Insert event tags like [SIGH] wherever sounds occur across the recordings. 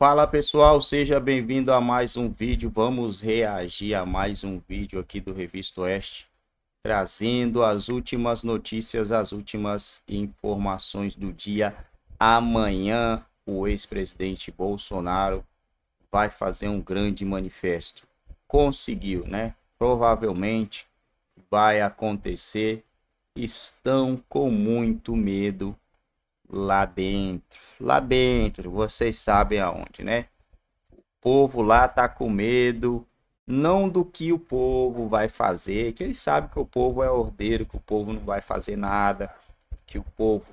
Fala pessoal, seja bem-vindo a mais um vídeo. Vamos reagir a mais um vídeo aqui do Revista Oeste, trazendo as últimas notícias, as últimas informações do dia. Amanhã, o ex-presidente Bolsonaro vai fazer um grande manifesto. Conseguiu, né? Provavelmente vai acontecer. Estão com muito medo lá dentro, lá dentro, vocês sabem aonde, né? O povo lá tá com medo, não do que o povo vai fazer, que eles sabem que o povo é ordeiro, que o povo não vai fazer nada, que o povo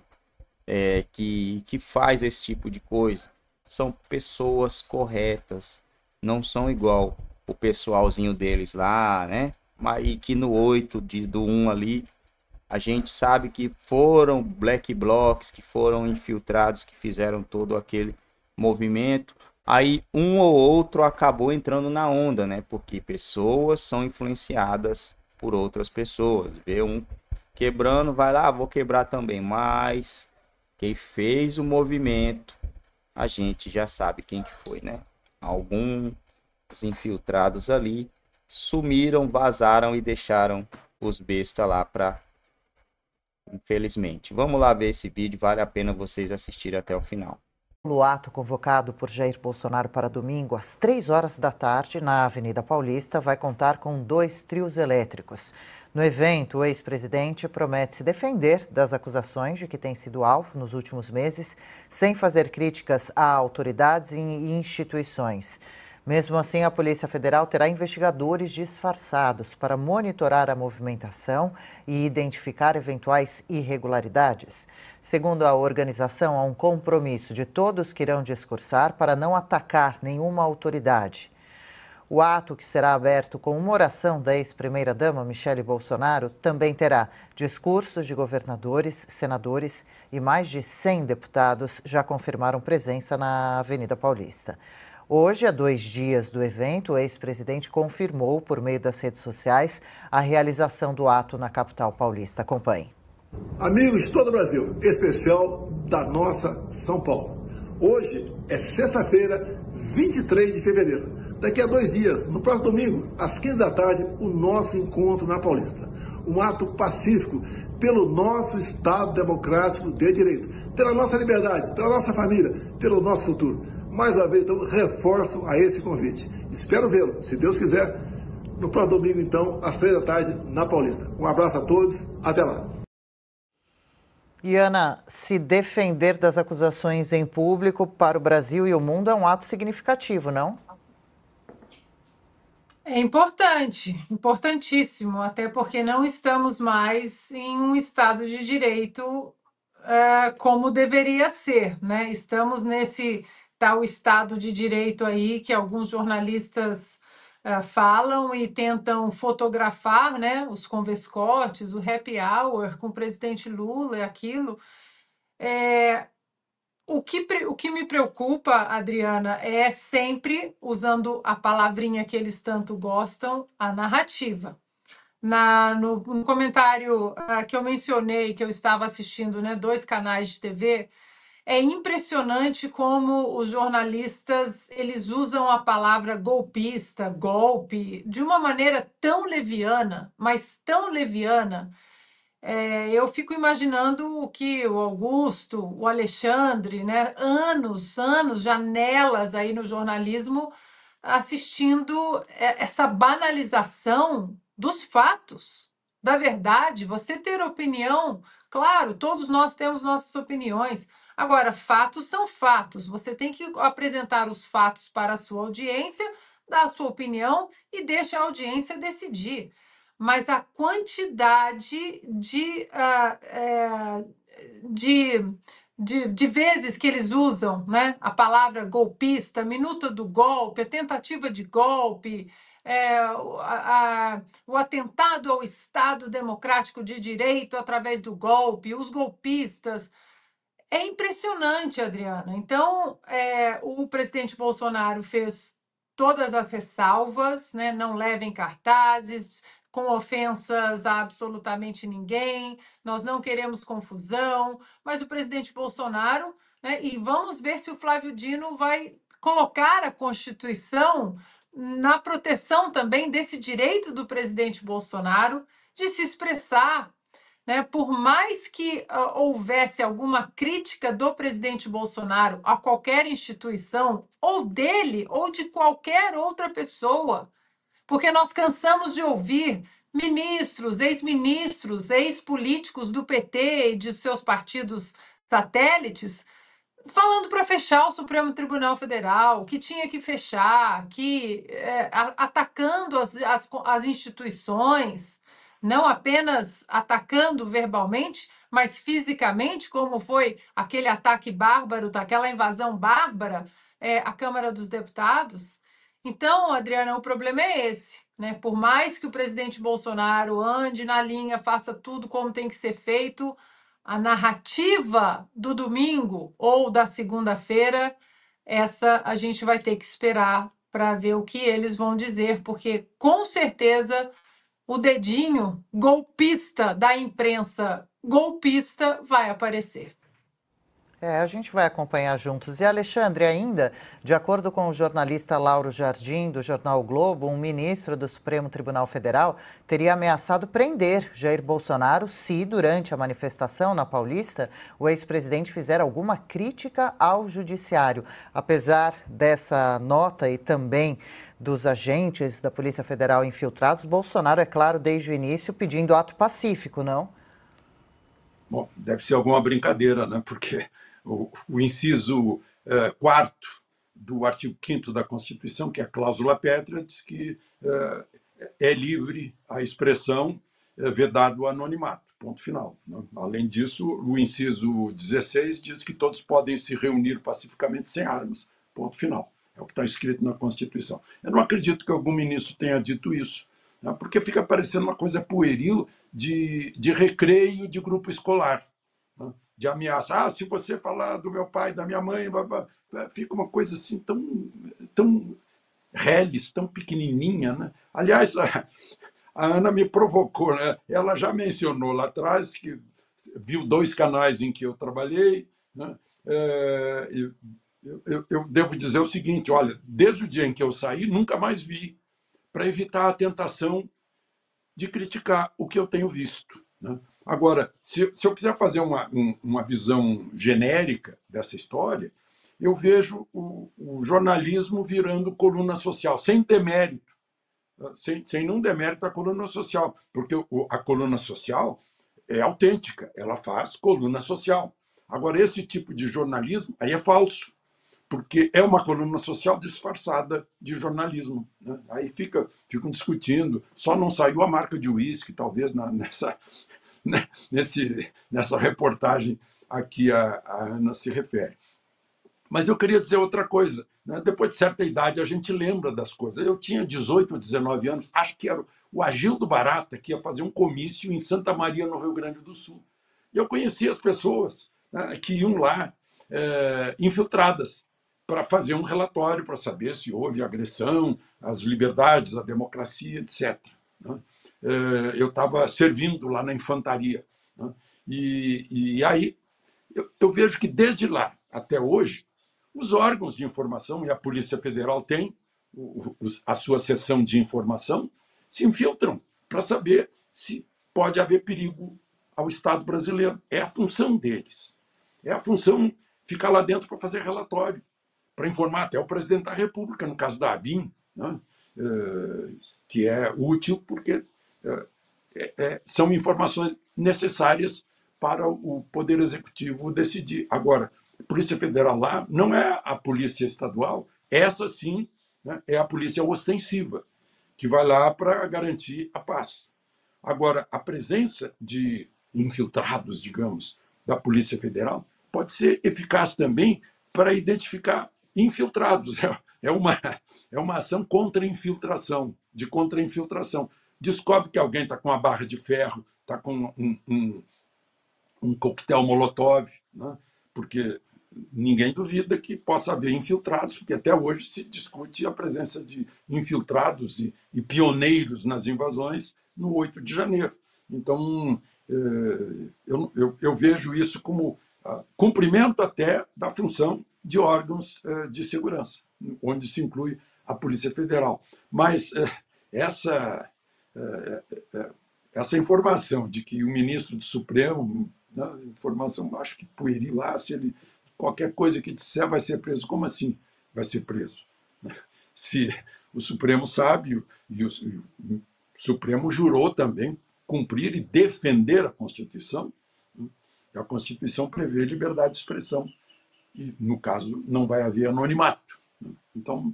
é, que, que faz esse tipo de coisa são pessoas corretas, não são igual o pessoalzinho deles lá, né? Mas e que no 8 de, do 1 ali a gente sabe que foram black blocs que foram infiltrados que fizeram todo aquele movimento. Aí um ou outro acabou entrando na onda, né? Porque pessoas são influenciadas por outras pessoas. Vê um quebrando, vai lá, ah, vou quebrar também. Mas quem fez o movimento, a gente já sabe quem que foi, né? Alguns infiltrados ali sumiram, vazaram e deixaram os bestas lá para infelizmente. Vamos lá ver esse vídeo, vale a pena vocês assistirem até o final. O ato convocado por Jair Bolsonaro para domingo, às três horas da tarde, na Avenida Paulista, vai contar com dois trios elétricos. No evento, o ex-presidente promete se defender das acusações de que tem sido alvo nos últimos meses, sem fazer críticas a autoridades e instituições. Mesmo assim, a Polícia Federal terá investigadores disfarçados para monitorar a movimentação e identificar eventuais irregularidades. Segundo a organização, há um compromisso de todos que irão discursar para não atacar nenhuma autoridade. O ato, que será aberto com uma oração da ex-primeira-dama Michele Bolsonaro, também terá discursos de governadores, senadores e mais de 100 deputados já confirmaram presença na Avenida Paulista. Hoje, a dois dias do evento, o ex-presidente confirmou, por meio das redes sociais, a realização do ato na capital paulista. Acompanhe. Amigos de todo o Brasil, especial da nossa São Paulo. Hoje é sexta-feira, 23 de fevereiro. Daqui a dois dias, no próximo domingo, às 15 da tarde, o nosso encontro na Paulista. Um ato pacífico pelo nosso Estado democrático de direito, pela nossa liberdade, pela nossa família, pelo nosso futuro mais uma vez, então, reforço a esse convite. Espero vê-lo, se Deus quiser, no próximo domingo, então, às três da tarde, na Paulista. Um abraço a todos, até lá. Iana, se defender das acusações em público para o Brasil e o mundo é um ato significativo, não? É importante, importantíssimo, até porque não estamos mais em um Estado de Direito uh, como deveria ser, né? Estamos nesse está o Estado de Direito aí, que alguns jornalistas uh, falam e tentam fotografar né, os convescortes, o happy hour com o presidente Lula e aquilo. É, o que, o que me preocupa, Adriana, é sempre, usando a palavrinha que eles tanto gostam, a narrativa. Na, no, no comentário uh, que eu mencionei, que eu estava assistindo né, dois canais de TV, é impressionante como os jornalistas eles usam a palavra golpista, golpe, de uma maneira tão leviana, mas tão leviana. É, eu fico imaginando o que o Augusto, o Alexandre, né, anos, anos, janelas aí no jornalismo assistindo é, essa banalização dos fatos, da verdade. Você ter opinião, claro, todos nós temos nossas opiniões Agora, fatos são fatos. Você tem que apresentar os fatos para a sua audiência, dar a sua opinião e deixa a audiência decidir. Mas a quantidade de, uh, de, de, de vezes que eles usam né, a palavra golpista, minuta do golpe, tentativa de golpe, é, a, a, o atentado ao Estado Democrático de Direito através do golpe, os golpistas. É impressionante, Adriana. Então, é, o presidente Bolsonaro fez todas as ressalvas, né? não levem cartazes com ofensas a absolutamente ninguém, nós não queremos confusão, mas o presidente Bolsonaro, né? e vamos ver se o Flávio Dino vai colocar a Constituição na proteção também desse direito do presidente Bolsonaro de se expressar né? Por mais que uh, houvesse alguma crítica do presidente Bolsonaro a qualquer instituição, ou dele, ou de qualquer outra pessoa, porque nós cansamos de ouvir ministros, ex-ministros, ex-políticos do PT e de seus partidos satélites falando para fechar o Supremo Tribunal Federal, que tinha que fechar, que é, atacando as, as, as instituições não apenas atacando verbalmente, mas fisicamente, como foi aquele ataque bárbaro, daquela invasão bárbara é, à Câmara dos Deputados. Então, Adriana, o problema é esse. Né? Por mais que o presidente Bolsonaro ande na linha, faça tudo como tem que ser feito, a narrativa do domingo ou da segunda-feira, essa a gente vai ter que esperar para ver o que eles vão dizer, porque com certeza o dedinho golpista da imprensa golpista vai aparecer. É, a gente vai acompanhar juntos. E Alexandre, ainda, de acordo com o jornalista Lauro Jardim, do jornal o Globo, um ministro do Supremo Tribunal Federal teria ameaçado prender Jair Bolsonaro se, durante a manifestação na Paulista, o ex-presidente fizer alguma crítica ao judiciário. Apesar dessa nota e também dos agentes da Polícia Federal infiltrados, Bolsonaro, é claro, desde o início pedindo ato pacífico, não? Bom, deve ser alguma brincadeira, né? Porque o, o inciso eh, quarto do artigo 5 da Constituição, que é a cláusula pétrea, diz que eh, é livre a expressão eh, vedado o anonimato, ponto final. Né? Além disso, o inciso 16 diz que todos podem se reunir pacificamente sem armas, ponto final. É o que está escrito na Constituição. Eu não acredito que algum ministro tenha dito isso, né? porque fica parecendo uma coisa pueril de, de recreio de grupo escolar. Né? de ameaça. Ah, se você falar do meu pai, da minha mãe, blá, blá, fica uma coisa assim tão, tão reles, tão pequenininha. Né? Aliás, a, a Ana me provocou. Né? Ela já mencionou lá atrás que viu dois canais em que eu trabalhei. Né? É, eu, eu, eu devo dizer o seguinte, olha, desde o dia em que eu saí, nunca mais vi, para evitar a tentação de criticar o que eu tenho visto. Né? Agora, se, se eu quiser fazer uma, um, uma visão genérica dessa história, eu vejo o, o jornalismo virando coluna social, sem demérito, ah, sem, sem nenhum demérito à coluna social, porque o, a coluna social é autêntica, ela faz coluna social. Agora, esse tipo de jornalismo aí é falso, porque é uma coluna social disfarçada de jornalismo. Né? Aí fica, ficam discutindo, só não saiu a marca de uísque, talvez, na, [LAUGHS] nessa, [LAUGHS] nesse, nessa reportagem a que a, a Ana se refere. Mas eu queria dizer outra coisa. Né? Depois de certa idade, a gente lembra das coisas. Eu tinha 18 ou 19 anos, acho que era o Agildo Barata que ia fazer um comício em Santa Maria, no Rio Grande do Sul. E eu conhecia as pessoas né, que iam lá é, infiltradas para fazer um relatório para saber se houve agressão às liberdades, à democracia, etc. Né? Eh, eu estava servindo lá na infantaria. Né? E, e aí eu, eu vejo que desde lá até hoje, os órgãos de informação, e a Polícia Federal tem a sua seção de informação, se infiltram para saber se pode haver perigo ao Estado brasileiro. É a função deles. É a função ficar lá dentro para fazer relatório, para informar até o presidente da República, no caso da ABIN, né? Eh, que é útil porque é, é, são informações necessárias para o Poder Executivo decidir. Agora, Polícia Federal lá não é a Polícia Estadual, essa sim né, é a Polícia Ostensiva, que vai lá para garantir a paz. Agora, a presença de infiltrados, digamos, da Polícia Federal pode ser eficaz também para identificar infiltrados. [LAUGHS] É uma, é uma ação contra infiltração, de contra infiltração descobre que alguém está com uma barra de ferro, está com um, um, um coquetel molotov, né? porque ninguém duvida que possa haver infiltrados, porque até hoje se discute a presença de infiltrados e, e pioneiros nas invasões no 8 de janeiro. Então, eh, eu, eu, eu vejo isso como ah, cumprimento até da função de órgãos eh, de segurança, onde se inclui a Polícia Federal. Mas eh, essa é, é, é, essa informação de que o ministro do Supremo, né, informação acho que se ele qualquer coisa que disser vai ser preso. Como assim vai ser preso? [LAUGHS] Se o Supremo sabe e o, o Supremo jurou também cumprir e defender a Constituição, né, a Constituição prevê liberdade de expressão e, no caso, não vai haver anonimato. Né. Então,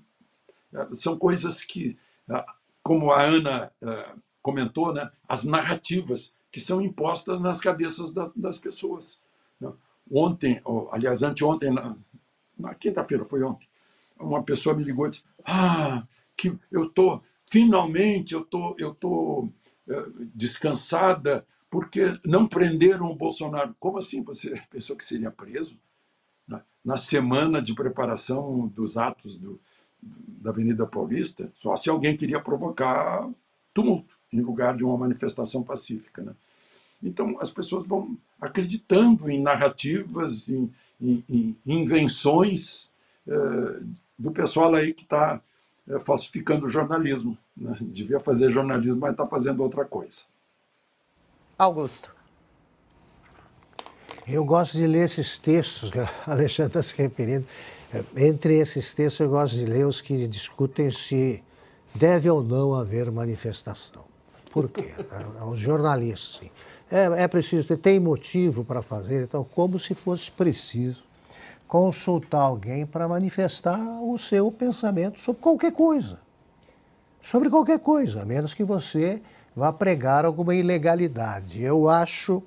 são coisas que como a Ana uh, comentou, né, as narrativas que são impostas nas cabeças das, das pessoas. Né. Ontem, ou, aliás, anteontem, na, na quinta-feira, foi ontem, uma pessoa me ligou e disse: Ah, que eu tô finalmente eu tô, eu tô uh, descansada porque não prenderam o Bolsonaro. Como assim? Você pensou que seria preso? Na, né, na semana de preparação dos atos do, da Avenida Paulista, só se alguém queria provocar tumulto em lugar de uma manifestação pacífica. Né? Então, as pessoas vão acreditando em narrativas, em, em, em invenções eh, do pessoal aí que está eh, falsificando o jornalismo. Né? Devia fazer jornalismo, mas está fazendo outra coisa. Augusto. Eu gosto de ler esses textos que a Alexandre está se referindo. É, entre esses textos, eu gosto de ler os que discutem se deve ou não haver manifestação. Por quê? Os é, é jornalistas, sim. É, é preciso ter, tem motivo para fazer, então, como se fosse preciso consultar alguém para manifestar o seu pensamento sobre qualquer coisa. Sobre qualquer coisa, a menos que você vá pregar alguma ilegalidade. Eu acho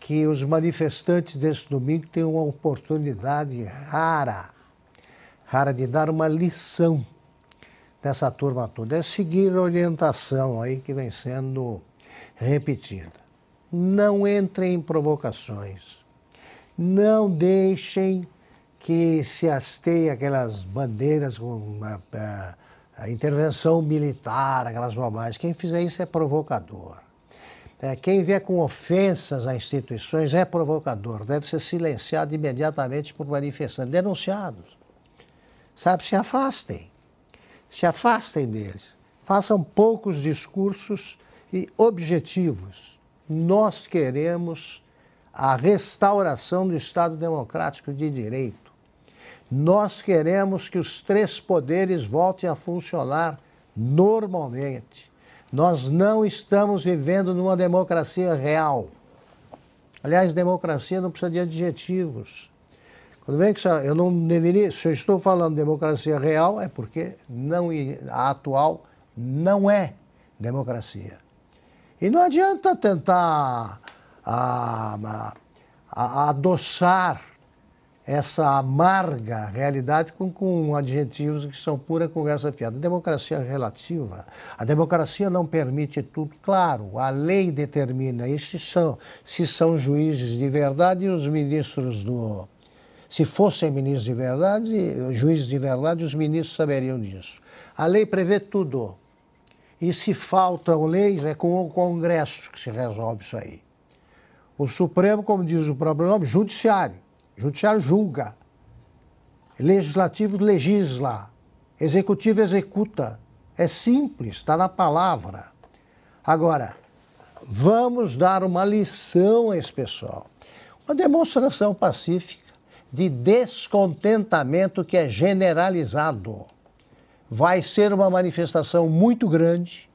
que os manifestantes desse domingo têm uma oportunidade rara cara de dar uma lição dessa turma toda. É seguir a orientação aí que vem sendo repetida. Não entrem em provocações. Não deixem que se hasteiem aquelas bandeiras com a, a, a intervenção militar, aquelas bobagens. Quem fizer isso é provocador. É, quem vier com ofensas a instituições é provocador, deve ser silenciado imediatamente por manifestantes, denunciados sabe? Se afastem, se afastem deles, façam poucos discursos e objetivos. Nós queremos a restauração do Estado Democrático de Direito. Nós queremos que os três poderes voltem a funcionar normalmente. Nós não estamos vivendo numa democracia real. Aliás, democracia não precisa de adjetivos. Quando bem que é- eu não deveria, se eu estou falando democracia real, é porque não, a atual não é democracia. E não adianta tentar ah, a, a, a adoçar essa amarga realidade com, com adjetivos que são pura conversa fiada. democracia relativa. A democracia não permite tudo. Claro, a lei determina. Estes são, se são juízes de verdade e os ministros do, se fossem ministros de verdade, juízes de verdade, os ministros saberiam disso. A lei prevê tudo. E se faltam leis, é com o Congresso que se resolve isso aí. O Supremo, como diz o próprio nome, judiciário. Judiciário julga. Legislativo legisla. Executivo executa. É simples, está na palavra. Agora, vamos dar uma lição a esse pessoal. Uma demonstração pacífica de descontentamento que é generalizado. Vai ser uma manifestação muito grande,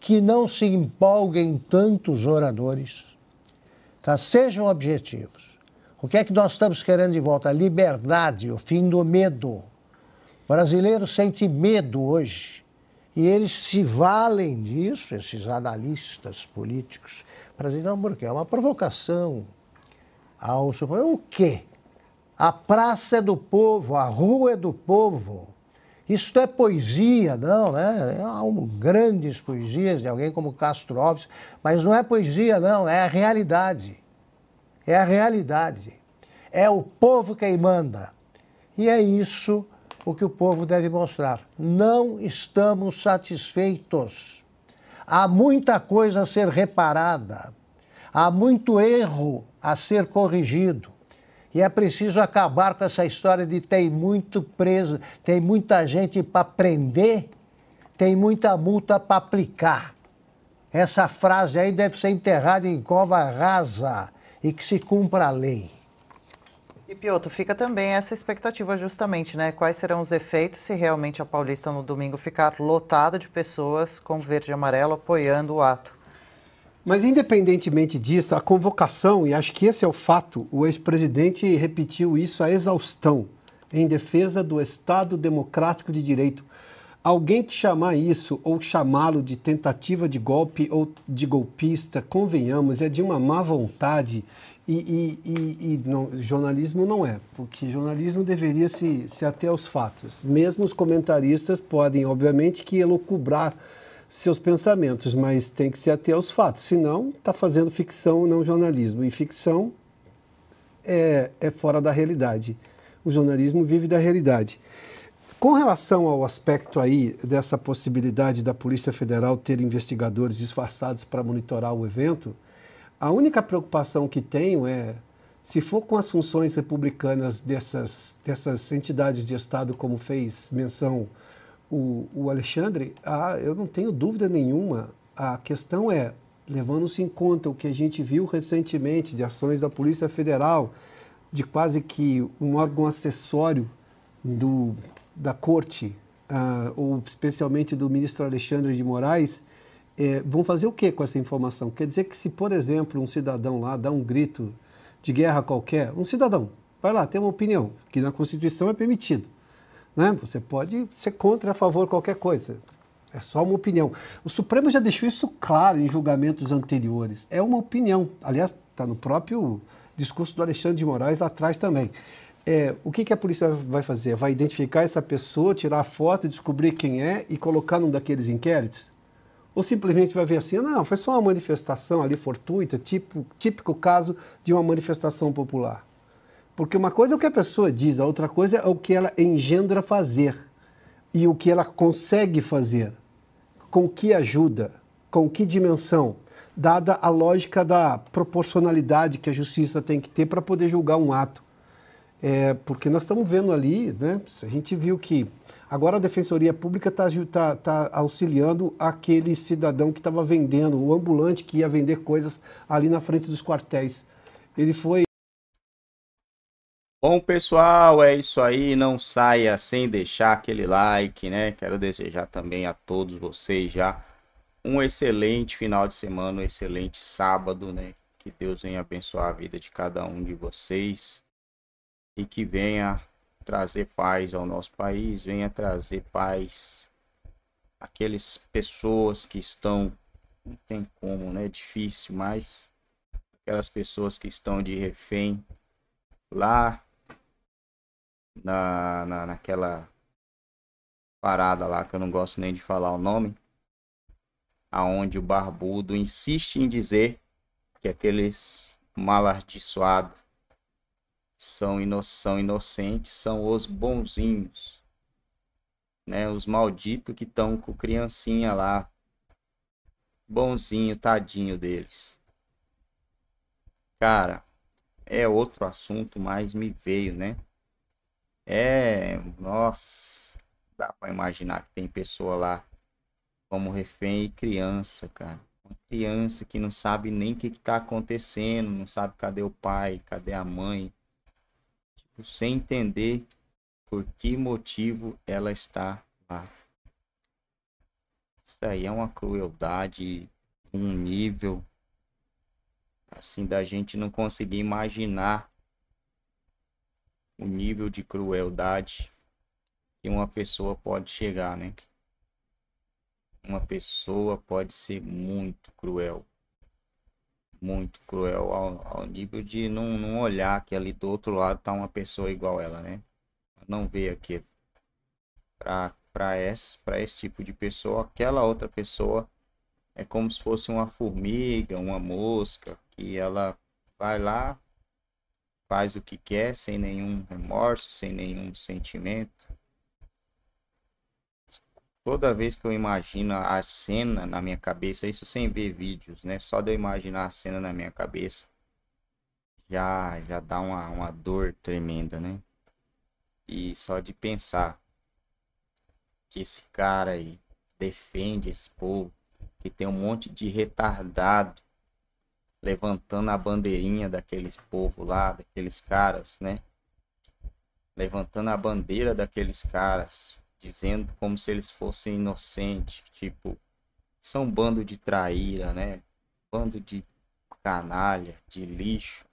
que não se empolguem tantos oradores, tá? sejam objetivos. O que é que nós estamos querendo de volta? Liberdade, o fim do medo. O brasileiro sente medo hoje. E eles se valem disso, esses analistas políticos, para dizer, não, porque é uma provocação ao Supremo. O quê? A praça é do povo, a rua é do povo. Isto é poesia, não, né? Há é um, grandes poesias de alguém como Castro Alves, mas não é poesia, não, é a realidade. É a realidade. É o povo quem manda. E é isso o que o povo deve mostrar. Não estamos satisfeitos. Há muita coisa a ser reparada, há muito erro a ser corrigido. E é preciso acabar com essa história de tem muito preso, tem muita gente para prender, tem muita multa para aplicar. Essa frase aí deve ser enterrada em cova rasa e que se cumpra a lei. E Pioto, fica também essa expectativa justamente, né? Quais serão os efeitos se realmente a Paulista no domingo ficar lotada de pessoas com verde e amarelo apoiando o ato? Mas, independentemente disso, a convocação, e acho que esse é o fato, o ex-presidente repetiu isso à exaustão, em defesa do Estado Democrático de Direito. Alguém que chamar isso ou chamá-lo de tentativa de golpe ou de golpista, convenhamos, é de uma má vontade e, e, e, e não, jornalismo não é, porque jornalismo deveria se, se ater aos fatos. Mesmo os comentaristas podem, obviamente, que elucubrar seus pensamentos, mas tem que se ater aos fatos, senão está fazendo ficção não jornalismo. E ficção é, é fora da realidade. O jornalismo vive da realidade. Com relação ao aspecto aí dessa possibilidade da Polícia Federal ter investigadores disfarçados para monitorar o evento, a única preocupação que tenho é se for com as funções republicanas dessas, dessas entidades de Estado, como fez menção o, o Alexandre, ah, eu não tenho dúvida nenhuma. A questão é, levando-se em conta o que a gente viu recentemente de ações da Polícia Federal, de quase que um órgão acessório do, da corte, ah, ou especialmente do ministro Alexandre de Moraes, é, vão fazer o que com essa informação? Quer dizer que se, por exemplo, um cidadão lá dá um grito de guerra qualquer, um cidadão, vai lá, tem uma opinião, que na Constituição é permitido. Né? Você pode ser contra, a favor, qualquer coisa. É só uma opinião. O Supremo já deixou isso claro em julgamentos anteriores. É uma opinião. Aliás, está no próprio discurso do Alexandre de Moraes lá atrás também. É, o que, que, a polícia vai fazer? Vai identificar essa pessoa, tirar a foto, descobrir quem é e colocar num daqueles inquéritos? Ou simplesmente vai ver assim, ah, não, foi só uma manifestação ali fortuita, tipo, típico caso de uma manifestação popular? Porque uma coisa é o que a pessoa diz, a outra coisa é o que ela engendra fazer e o que ela consegue fazer, com que ajuda, com que dimensão, dada a lógica da proporcionalidade que a justiça tem que ter para poder julgar um ato. É, porque nós estamos vendo ali, né, a gente viu que agora a Defensoria Pública está tá, tá auxiliando aquele cidadão que estava vendendo, o ambulante que ia vender coisas ali na frente dos quartéis. Ele foi Bom, pessoal, é isso aí. Não saia sem deixar aquele like, né? Quero desejar também a todos vocês já um excelente final de semana, um excelente sábado, né? Que Deus venha abençoar a vida de cada um de vocês e que venha trazer paz ao nosso país, venha trazer paz àqueles pessoas que estão, não tem como, né? Difícil, mas aquelas pessoas que estão de refém lá na, na, naquela parada lá que eu não gosto nem de falar o nome, aonde o barbudo insiste em dizer que aqueles malardiçoados são, ino são inocentes, são os bonzinhos, né? Os malditos que estão com criancinha lá, bonzinho, tadinho deles. Cara, é outro assunto, mas me veio, né? É, nossa, dá para imaginar que tem pessoa lá como refém e criança, cara. Uma criança que não sabe nem o que, está acontecendo, não sabe cadê o pai, cadê a mãe. Tipo, sem entender por que motivo ela está lá. Isso aí é uma crueldade, um nível assim da gente não conseguir imaginar o nível de crueldade que uma pessoa pode chegar, né? Uma pessoa pode ser muito cruel, muito cruel ao, ao nível de não, não olhar que ali do outro lado tá uma pessoa igual ela, né? Não vê aqui para esse para esse tipo de pessoa, aquela outra pessoa é como se fosse uma formiga, uma mosca que ela vai lá faz o que quer, sem nenhum remorso, sem nenhum sentimento. Toda vez que eu imagino a cena na minha cabeça, isso sem ver vídeos, né? Só de eu imaginar a cena na minha cabeça, já já dá uma, uma dor tremenda, né? E só de pensar que esse cara aí defende esse povo, que tem um monte de retardado levantando a bandeirinha daqueles povo lá, daqueles caras, né? Levantando a bandeira daqueles caras, dizendo como se eles fossem inocentes, tipo, são um bando de traíra, né? Bando de canalha, de lixo,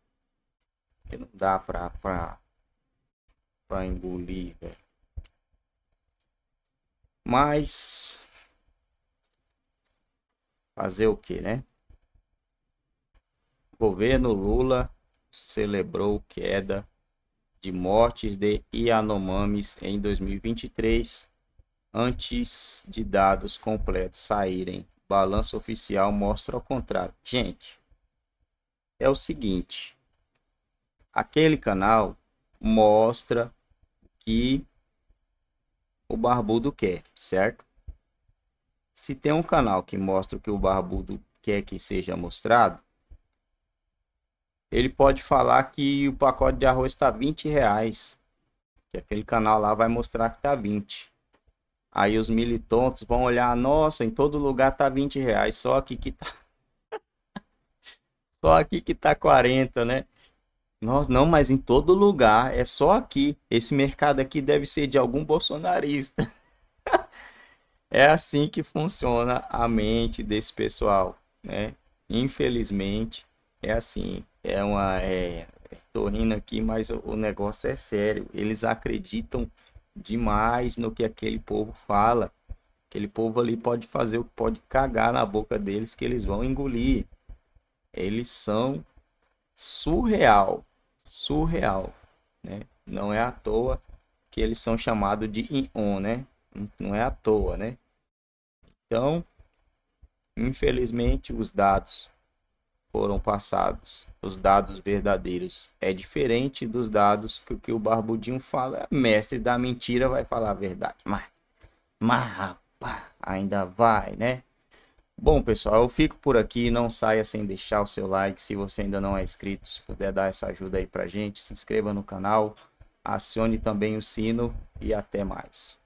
que não dá pra, pra, pra engolir, velho. Mas fazer o que, né? Governo Lula celebrou queda de mortes de Yanomamis em 2023, antes de dados completos saírem. Balanço oficial mostra ao contrário. Gente, é o seguinte: aquele canal mostra que o barbudo quer, certo? Se tem um canal que mostra o que o barbudo quer que seja mostrado, ele pode falar que o pacote de arroz está 20 reais. Que aquele canal lá vai mostrar que tá 20. Aí os militontos vão olhar, nossa, em todo lugar tá 20 reais, só aqui que tá. [LAUGHS] só aqui que tá 40, né? Nós não, mas em todo lugar, é só aqui. Esse mercado aqui deve ser de algum bolsonarista. [LAUGHS] é assim que funciona a mente desse pessoal, né? Infelizmente, é assim é uma é, tô rindo aqui, mas o, o negócio é sério. Eles acreditam demais no que aquele povo fala. Aquele povo ali pode fazer o que pode cagar na boca deles que eles vão engolir. Eles são surreal, surreal, né? Não é à toa que eles são chamados de Ion, né? Não é à toa, né? Então, infelizmente, os dados foram passados, os dados verdadeiros, é diferente dos dados que, que o Barbudinho fala. É, mestre da mentira vai falar a verdade. Mas, mas ainda vai, né? Bom, pessoal, eu fico por aqui. Não saia sem deixar o seu like. Se você ainda não é inscrito, se puder dar essa ajuda aí pra gente, se inscreva no canal, acione também o sino e até mais.